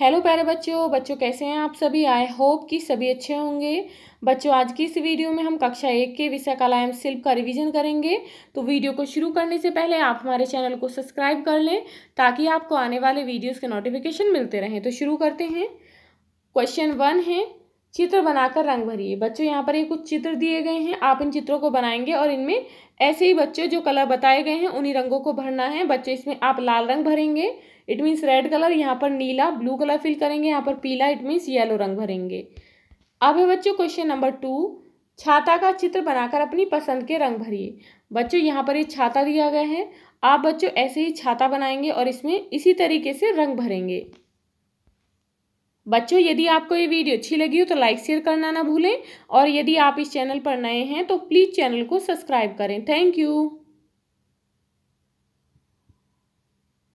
hello प्यारे बच्चों बच्चों कैसे हैं आप सभी आई होप कि सभी अच्छे होंगे बच्चों आज की इस वीडियो में हम कक्षा एक के विषय कलायम शिल्प का रिवीजन करेंगे तो वीडियो को शुरू करने से पहले आप हमारे चैनल को सब्सक्राइब कर लें ताकि आपको आने वाले वीडियोस के नोटिफिकेशन मिलते रहें तो शुरू करते हैं क्वेश्चन वन है चित्र बनाकर रंग भरिए बच्चों यहाँ पर ये कुछ चित्र दिए गए हैं आप इन चित्रों को बनाएंगे और इनमें ऐसे ही बच्चों जो कलर बताए गए हैं उन्हीं रंगों को भरना है बच्चे इसमें आप लाल रंग भरेंगे इट मीन्स रेड कलर यहाँ पर नीला ब्लू कलर फिल करेंगे यहाँ पर पीला इट मीन्स येलो रंग भरेंगे अब है बच्चों क्वेश्चन नंबर टू छाता का चित्र बनाकर अपनी पसंद के रंग भरिए बच्चों यहाँ पर ये छाता दिया गया है आप बच्चों ऐसे ही छाता बनाएंगे और इसमें इसी तरीके से रंग भरेंगे बच्चों यदि आपको ये वीडियो अच्छी लगी हो तो लाइक शेयर करना ना भूलें और यदि आप इस चैनल पर नए हैं तो प्लीज़ चैनल को सब्सक्राइब करें थैंक यू